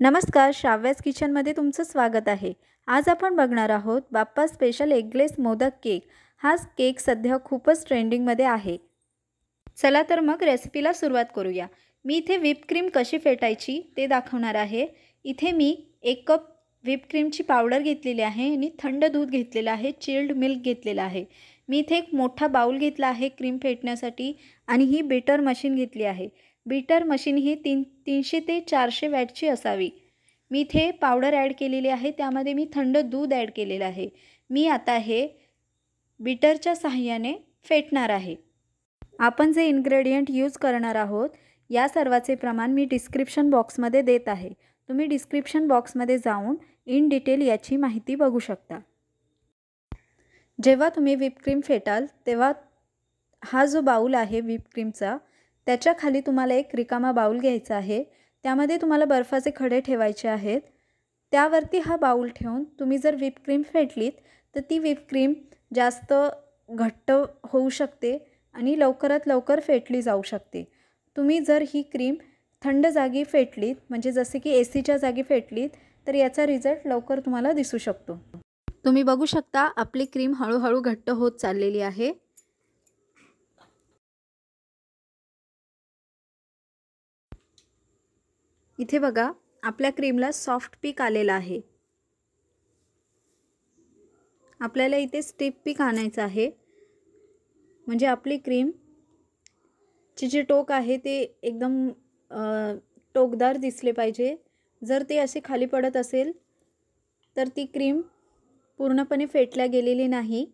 नमस्कार श्राव्यास किचनमध्ये तुमचं स्वागत आहे आज आपण बघणार आहोत Bappa special eggless modak cake हाच केक सध्या खूपच ट्रेंडिंगमध्ये आहे चला तर मग रेसिपीला सुरुवात करूया मी इथे व्हिपक्रीम कशी फेटायची ते दाखवणार आहे इथे मी एक कप व्हिपक्रीमची पावडर घेतलेली आहे आणि थंड दूध घेतलेलं आहे चिल्ड मिल्क घेतलेलं आहे मी इथे एक मोठा बाऊल घेतला आहे क्रीम फेटण्यासाठी आणि ही बेटर मशीन घेतली आहे बीटर मशीन ही तीन तीनशे ते चारशे वॅटची असावी मी इथे पावडर ॲड केलेली आहे त्यामध्ये मी थंड दूध ॲड केलेलं आहे मी आता हे बीटरच्या सहाय्याने फेटणार आहे आपण जे इन्ग्रेडियंट यूज करणार आहोत या सर्वाचे प्रमाण मी डिस्क्रिप्शन बॉक्समध्ये देत आहे तुम्ही डिस्क्रिप्शन बॉक्समध्ये जाऊन इन डिटेल याची माहिती बघू शकता जेव्हा तुम्ही व्हिपक्रीम फेटाल तेव्हा हा जो बाऊल आहे व्हिपक्रीमचा त्याच्या खाली तुम्हाला एक रिकामा बाऊल घ्यायचा आहे त्यामध्ये तुम्हाला बर्फाचे खडे ठेवायचे आहेत त्यावरती हा बाऊल ठेवून तुम्ही जर क्रीम फेटलीत तर ती क्रीम जास्त घट्ट होऊ शकते आणि लवकरात लवकर फेटली जाऊ शकते तुम्ही जर ही क्रीम थंड जागी फेटलीत म्हणजे जसे की ए सीच्या जागी फेटलीत तर याचा रिझल्ट लवकर तुम्हाला दिसू शकतो तुम्ही बघू शकता आपली क्रीम हळूहळू घट्ट होत चाललेली आहे इथे बघा आपल्या क्रीमला सॉफ्ट पीक आलेलं आहे आपल्याला इथे स्टीप पीक आणायचं आहे म्हणजे आपली ची जी टोक आहे ते एकदम टोकदार दिसले पाहिजे जर ते असे खाली पडत असेल तर ती क्रीम पूर्णपणे फेटल्या गेलेली नाही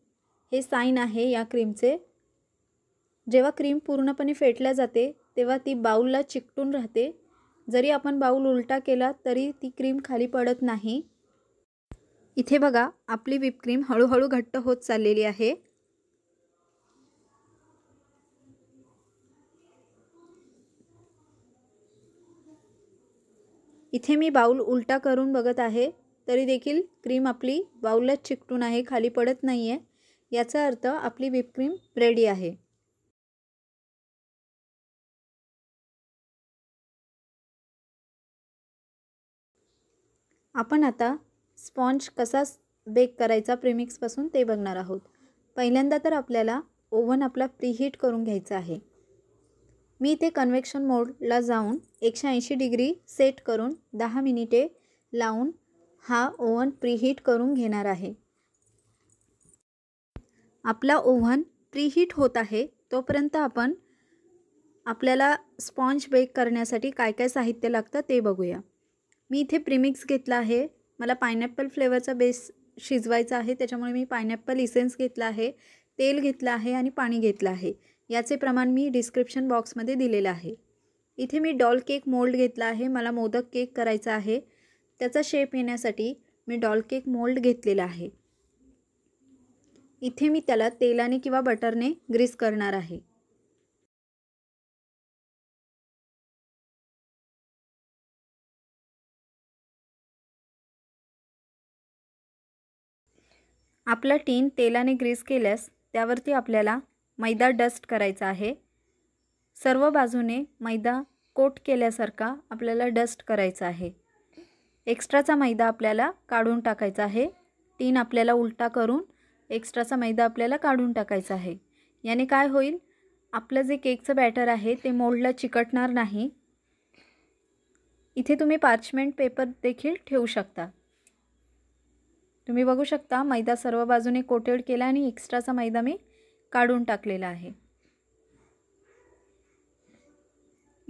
हे साईन आहे या क्रीमचे जेव्हा क्रीम पूर्णपणे फेटल्या जाते तेव्हा ती बाऊलला चिकटून राहते जरी आपण बाउल उलटा केला तरी ती क्रीम खाली पडत नाही इथे बघा आपली विपक्रीम हळूहळू घट्ट होत चाललेली आहे इथे मी बाउल उलटा करून बघत आहे तरी देखील क्रीम आपली बाऊलच चिकटून आहे खाली पडत नाही आहे याचा अर्थ आपली विपक्रीम रेडी आहे आपण आता स्पॉन्ज कसा बेक करायचा प्रीमिक्सपासून ते बघणार आहोत पहिल्यांदा तर आपल्याला ओव्हन आपला प्रीहीट करून घ्यायचा आहे मी ते कन्व्हेक्शन मोडला जाऊन एकशे ऐंशी डिग्री सेट करून दहा मिनिटे लावून हा ओव्हन प्रीहीट करून घेणार आहे आपला ओव्हन प्रीहीट होत आहे तोपर्यंत आपण आपल्याला स्पॉन्ज बेक करण्यासाठी काय काय साहित्य लागतं ते बघूया मी इथे प्रीमिक्स घेतला आहे मला पायनॅपल फ्लेवरचा बेस शिजवायचा आहे त्याच्यामुळे मी पायनॅपल इसेन्स घेतला आहे तेल घेतलं आहे आणि पाणी घेतलं आहे याचे प्रमाण मी डिस्क्रिप्शन बॉक्समध्ये दिलेलं आहे इथे मी डॉल केक मोल्ड घेतला आहे मला मोदक केक करायचा आहे त्याचा शेप येण्यासाठी मी डॉल केक मोल्ड घेतलेला आहे इथे मी त्याला तेलाने किंवा बटरने ग्रीस करणार आहे आपला टीन तेलाने ग्रीस केल्यास त्यावरती आपल्याला मैदा डस्ट करायचा आहे सर्व बाजूने मैदा कोट केल्यासारखा आपल्याला डस्ट करायचा आहे एक्स्ट्राचा मैदा आपल्याला काढून टाकायचा आहे टीन आपल्याला उलटा करून एक्स्ट्राचा मैदा आपल्याला काढून टाकायचा आहे याने काय होईल आपलं जे केकचं बॅटर आहे ते मोल्डला चिकटणार नाही इथे तुम्ही पार्चमेंट पेपर देखील ठेवू शकता तुम्ही बघू शकता मैदा सर्व बाजूने कोटेड केला आणि एक्स्ट्राचा मैदा मी काढून टाकलेला आहे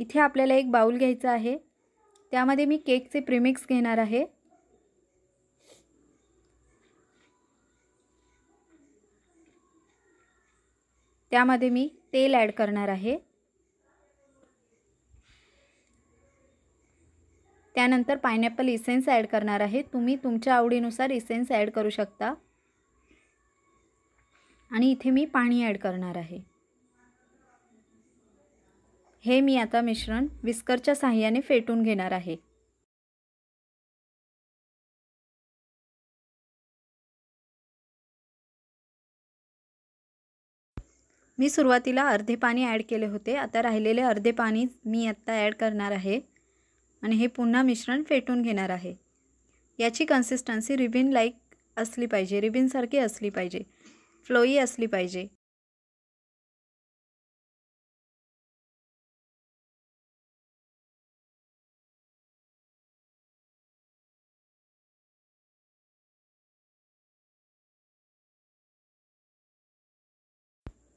इथे आपल्याला एक बाऊल घ्यायचा आहे त्यामध्ये मी केकचे प्रिमिक्स घेणार आहे त्यामध्ये मी तेल ॲड करणार आहे त्यानंतर पायनॅपल इसेन्स ॲड करणार आहे तुम्ही तुमच्या आवडीनुसार इसेन्स ॲड करू शकता आणि इथे मी पाणी ॲड करणार आहे हे मी आता मिश्रण विस्करच्या साहाय्याने फेटून घेणार आहे मी सुरुवातीला अर्धे पाणी ॲड केले होते आता राहिलेले अर्धे पाणी मी आत्ता ॲड करणार आहे आणि हे पुन्हा मिश्रण फेटून घेणार आहे याची कन्सिस्टन्सी रिबिन लाईक असली पाहिजे रिबिनसारखी असली पाहिजे फ्लोई असली पाहिजे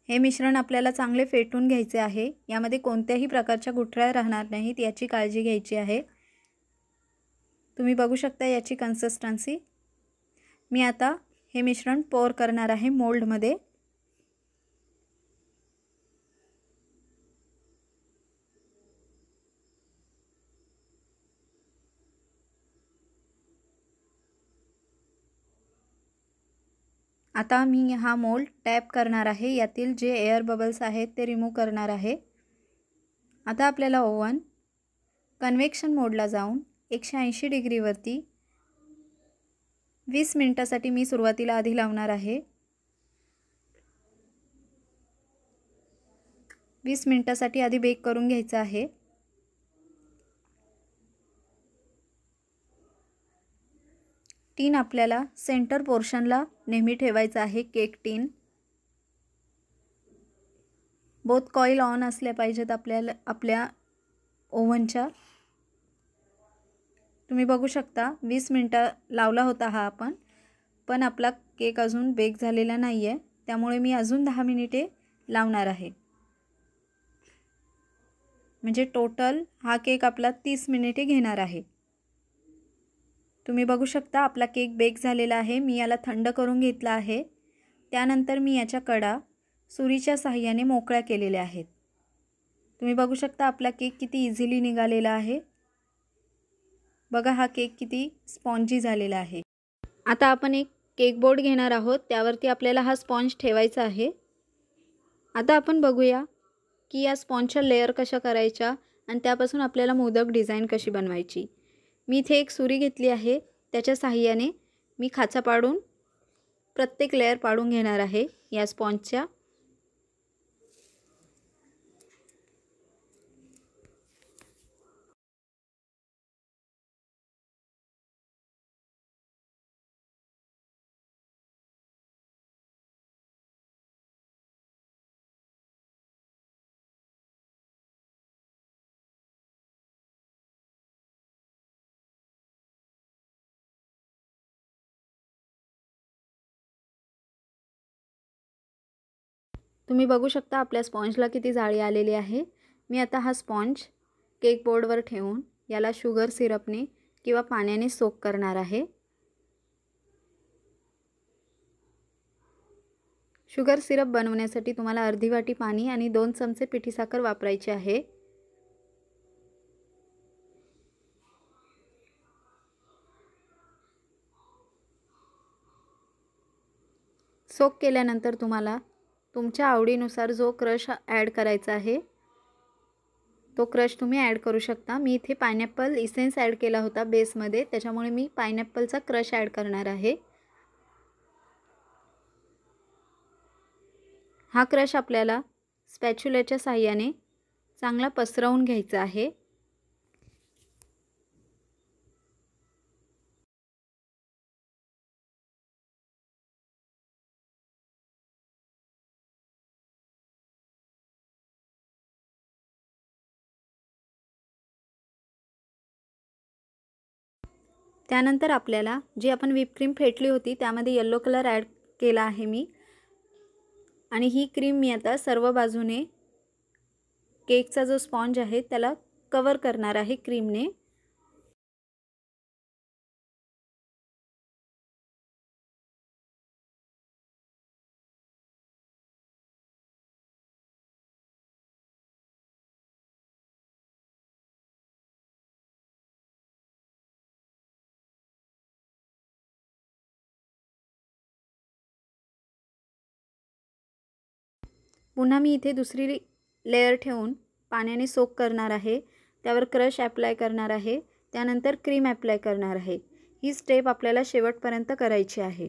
हे मिश्रण आपल्याला चांगले फेटून घ्यायचे आहे यामध्ये कोणत्याही प्रकारच्या गुठळ्या राहणार नाहीत याची काळजी घ्यायची आहे तुम्ही बघू शकता याची कन्सिस्टन्सी मी आता हे मिश्रण पोअर करणार आहे मोल्डमध्ये आता मी हा मोल्ड टॅप करणार आहे यातील जे एअर बबल्स आहेत ते रिमूव्ह करणार आहे आता आपल्याला ओवन कन्वेक्शन मोडला जाऊन एकशे ऐंशी डिग्रीवरती वीस मिनटासाठी मी सुरुवातीला आधी लावणार आहे वीस मिनटासाठी आधी बेक करून घ्यायचं आहे टीन आपल्याला सेंटर पोर्शनला नेहमी ठेवायचं आहे cake tin both coil on असल्या पाहिजेत आपल्याला आपल्या ओव्हनच्या तुम्ही बघू शकता वीस मिनटं लावला होता हा आपण पण आपला केक अजून बेक झालेला नाही आहे त्यामुळे मी अजून दहा मिनिटे लावणार आहे म्हणजे टोटल हा केक आपला तीस मिनिटे घेणार आहे तुम्ही बघू शकता आपला केक बेक झालेला आहे मी याला थंड करून घेतला आहे त्यानंतर मी याच्या कडा सुरीच्या सहाय्याने मोकळ्या केलेल्या आहेत तुम्ही बघू शकता आपला केक किती इझिली निघालेला आहे बघा हा केक किती स्पॉन्जी झालेला आहे आता आपण एक केक बोर्ड घेणार आहोत त्यावरती आपल्याला हा स्पॉन्ज ठेवायचा आहे आता आपण बघूया की या स्पॉन्जच्या लेअर कशा करायच्या आणि त्यापासून आपल्याला मोदक डिझाईन कशी बनवायची मी इथे एक सुरी घेतली आहे त्याच्या साहाय्याने मी खाचा पाडून प्रत्येक लेअर पाडून घेणार आहे या स्पॉन्जच्या तुम्ही बघू शकता आपल्या स्पॉन्जला किती जाळी आलेली आहे मी आता हा स्पॉन्ज केक बोर्डवर ठेवून याला शुगर सिरपने किंवा पाण्याने सोक करणार आहे शुगर सिरप बनवण्यासाठी तुम्हाला अर्धी वाटी पाणी आणि दोन चमचे पिठीसाखर वापरायची आहे सोक केल्यानंतर तुम्हाला तुमच्या आवडीनुसार जो क्रश ॲड करायचा आहे तो क्रश तुम्ही ॲड करू शकता मी इथे पायनॅपल इसेन्स ॲड केला होता बेसमध्ये त्याच्यामुळे मी पायनॅपलचा क्रश ॲड करणार आहे हा क्रश आपल्याला स्पॅच्युलाच्या साह्याने चांगला पसरवून घ्यायचा आहे त्यानंतर आपल्याला जी आपण क्रीम फेटली होती त्यामध्ये यल्लो कलर ॲड केला आहे मी आणि ही क्रीम मी आता सर्व बाजूने केकचा जो स्पॉन्ज आहे त्याला कवर करणार आहे क्रीमने पुन्हा मी इथे दुसरी लेअर ठेवून पाण्याने सोक करणार आहे त्यावर क्रश ॲप्लाय करणार आहे त्यानंतर क्रीम ॲप्लाय करणार आहे ही स्टेप आपल्याला शेवटपर्यंत करायची आहे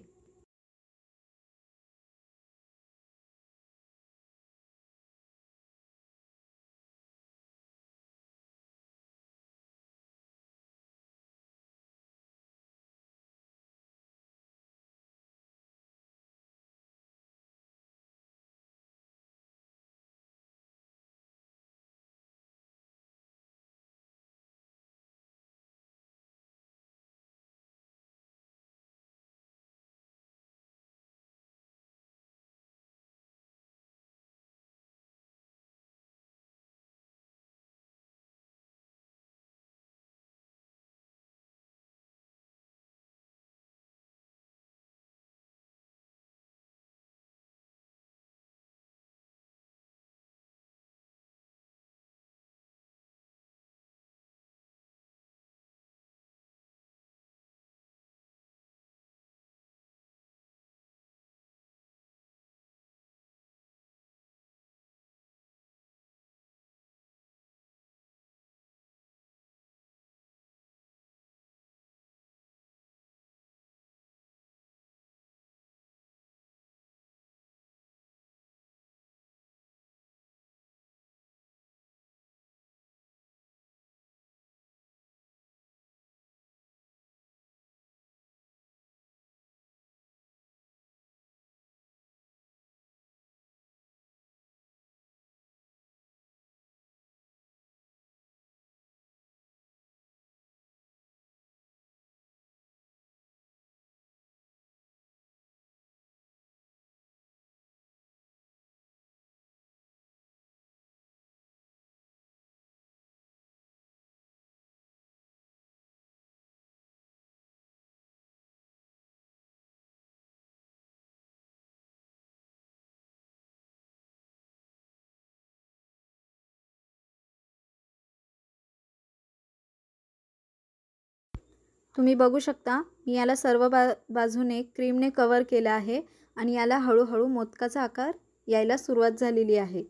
तुम्ही बघू शकता मी याला सर्व बा बाजूने क्रीमने कवर केलं आहे आणि याला हळूहळू मोदकाचा आकार यायला सुरुवात झालेली आहे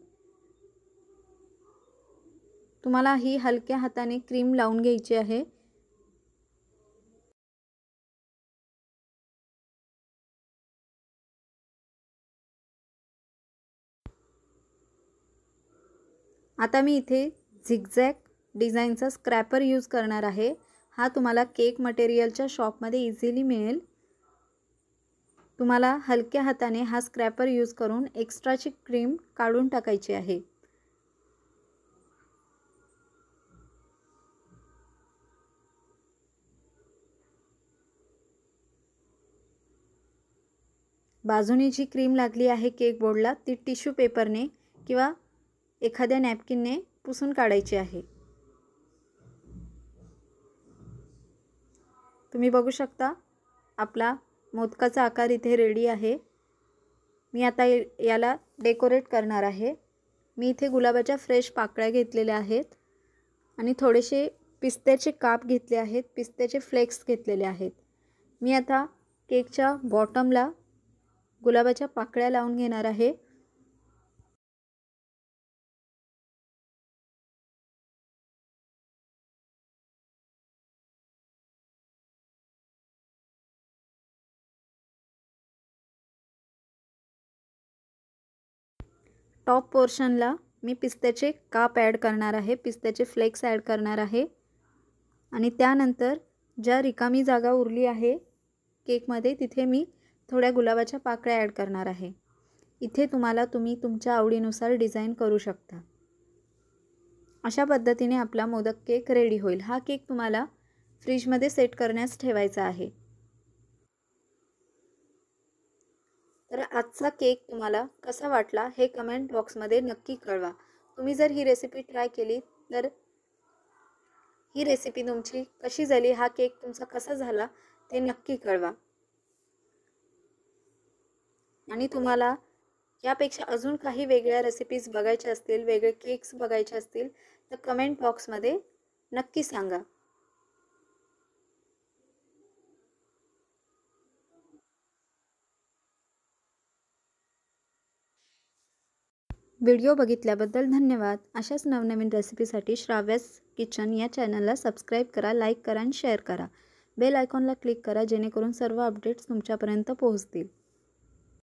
तुम्हाला ही हलक्या हाताने क्रीम लावून घ्यायची आहे आता मी इथे झिगझॅग डिझाईनचा स्क्रॅपर यूज करणार आहे हा तुम्हाला केक मटेरियलच्या शॉपमध्ये इझिली मिळेल तुम्हाला हलक्या हाताने हा स्क्रॅपर यूज करून एक्स्ट्राची क्रीम काढून टाकायची आहे बाजूने जी क्रीम लागली आहे केक बोर्डला ती टिश्यू पेपरने किंवा एखाद्या नॅपकिनने पुसून काढायची आहे तुम्ही बघू शकता आपला मोदकाचा आकार इथे रेडी आहे मी आता याला डेकोरेट करणार आहे मी इथे गुलाबाच्या फ्रेश पाकळ्या घेतलेल्या आहेत आणि थोडेसे पिस्त्याचे काप घेतले आहेत पिस्त्याचे फ्लेक्स घेतलेले आहेत मी आता केकच्या बॉटमला गुलाबाच्या पाकळ्या लावून घेणार आहे टॉप पोर्शनला मी पिस्त्याचे काप ॲड करणार आहे पिस्त्याचे फ्लेक्स ॲड करणार आहे आणि त्यानंतर ज्या रिकामी जागा उरली आहे केकमध्ये तिथे मी थोड्या गुलाबाच्या पाकळ्या ॲड करणार आहे इथे तुम्हाला तुम्ही तुमच्या आवडीनुसार डिझाईन करू शकता अशा पद्धतीने आपला मोदक केक रेडी होईल हा केक तुम्हाला फ्रीजमध्ये सेट करण्यास ठेवायचा आहे आजचा केक तुम्हाला कसा वाटला हे कमेंट बॉक्समध्ये नक्की कळवा तुम्ही जर ही रेसिपी ट्राय केली तर ही रेसिपी तुमची कशी झाली हा केक तुमचा कसा झाला ते नक्की कळवा आणि तुम्हाला यापेक्षा अजून काही वेगळ्या रेसिपीज बघायच्या असतील वेगळे केक्स बघायचे असतील तर कमेंट बॉक्समध्ये नक्की सांगा व्हिडिओ बघितल्याबद्दल धन्यवाद अशाच नवनवीन रेसिपीसाठी श्राव्यास किचन या चॅनलला सबस्क्राईब करा लाईक करा आणि शेअर करा बेल आयकॉनला क्लिक करा जेणेकरून सर्व अपडेट्स तुमच्यापर्यंत पोहोचतील